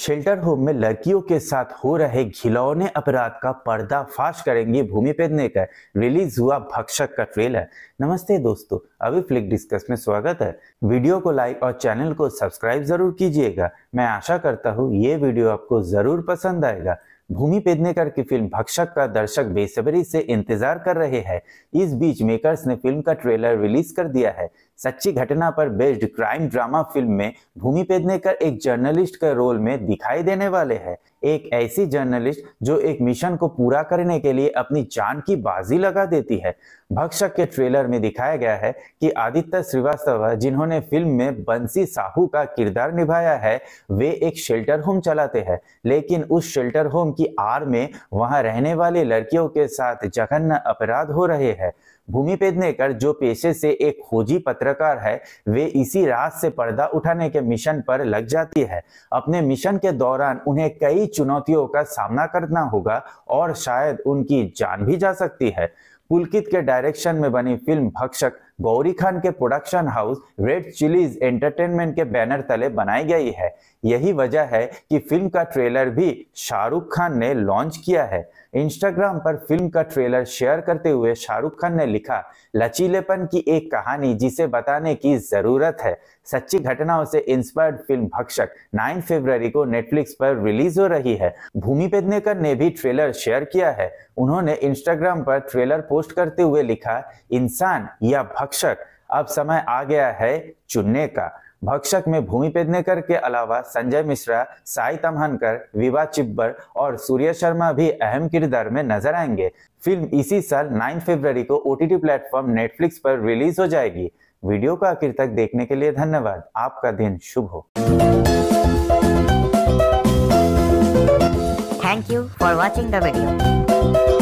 shelter home में लड़कियों के साथ हो रहे घिलौने अपराध का पर्दाफाश करेंगे भूमि का रिलीज हुआ भक्षक का ट्रेलर नमस्ते दोस्तों अभी फ्लिक डिस्कस में स्वागत है वीडियो को लाइक और चैनल को सब्सक्राइब जरूर कीजिएगा मैं आशा करता हूँ ये वीडियो आपको जरूर पसंद आएगा भूमि पेदनेकर की फिल्म भक्षक का दर्शक बेसब्री से इंतजार कर रहे हैं इस बीच मेकर्स ने फिल्म का ट्रेलर रिलीज कर दिया है सच्ची घटना पर बेस्ड क्राइम ड्रामा फिल्म में भूमि पेदनेकर एक जर्नलिस्ट के रोल में दिखाई देने वाले हैं एक ऐसी जर्नलिस्ट जो एक मिशन को पूरा करने के लिए अपनी जान की बाजी लगा देती है भक्षक के ट्रेलर में दिखाया गया है कि आदित्य श्रीवास्तव जिन्होंने फिल्म में बंसी साहू का किरदार निभाया है वे एक शेल्टर होम चलाते हैं लेकिन उस शेल्टर होम की आड़ में वहां रहने वाले लड़कियों के साथ जघन्य अपराध हो रहे हैं भूमि पेदनेकर जो पेशे से एक खोजी पत्रकार है वे इसी रात से पर्दा उठाने के मिशन पर लग जाती है अपने मिशन के दौरान उन्हें कई चुनौतियों का सामना करना होगा और शायद उनकी जान भी जा सकती है पुलकित के डायरेक्शन में बनी फिल्म भक्षक गौरी खान के production house Red Chillies Entertainment के बैनर तले बनाई गई है यही वजह है कि फिल्म का ट्रेलर भी शाहरुख खान ने लॉन्च किया है इंस्टाग्राम पर फिल्म का ट्रेलर शेयर करते हुए शाहरुख खान ने लिखा लचीलेपन की एक कहानी जिसे बताने की जरूरत है सच्ची घटनाओं से इंस्पायर्ड फिल्म भक्षक 9 फरवरी को नेटफ्लिक्स पर रिलीज हो रही है भूमि पेदनेकर ने भी ट्रेलर शेयर किया है उन्होंने इंस्टाग्राम पर ट्रेलर पोस्ट करते हुए लिखा इंसान या भक्षक अब समय आ गया है चुनने का भक्षक में भूमि पेदनेकर के अलावा संजय मिश्रा साई तमहनकर विवा चिब्बर और सूर्य शर्मा भी अहम किरदार में नजर आएंगे फिल्म इसी साल 9 फरवरी को ओटीटी प्लेटफॉर्म नेटफ्लिक्स पर रिलीज हो जाएगी वीडियो को आखिर तक देखने के लिए धन्यवाद आपका दिन शुभ हो thank you for watching the video